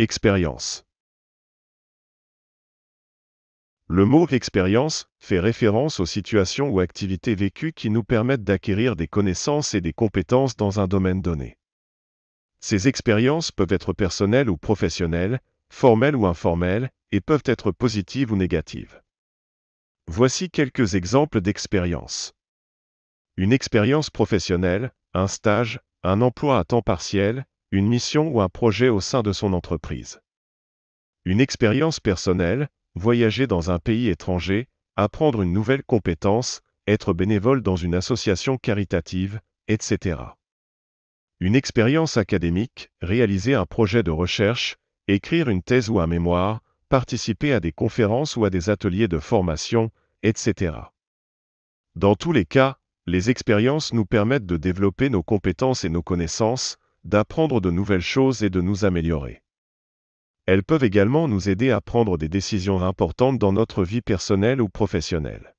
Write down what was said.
Expérience Le mot expérience fait référence aux situations ou activités vécues qui nous permettent d'acquérir des connaissances et des compétences dans un domaine donné. Ces expériences peuvent être personnelles ou professionnelles, formelles ou informelles, et peuvent être positives ou négatives. Voici quelques exemples d'expériences. Une expérience professionnelle, un stage, un emploi à temps partiel, une mission ou un projet au sein de son entreprise. Une expérience personnelle, voyager dans un pays étranger, apprendre une nouvelle compétence, être bénévole dans une association caritative, etc. Une expérience académique, réaliser un projet de recherche, écrire une thèse ou un mémoire, participer à des conférences ou à des ateliers de formation, etc. Dans tous les cas, les expériences nous permettent de développer nos compétences et nos connaissances, d'apprendre de nouvelles choses et de nous améliorer. Elles peuvent également nous aider à prendre des décisions importantes dans notre vie personnelle ou professionnelle.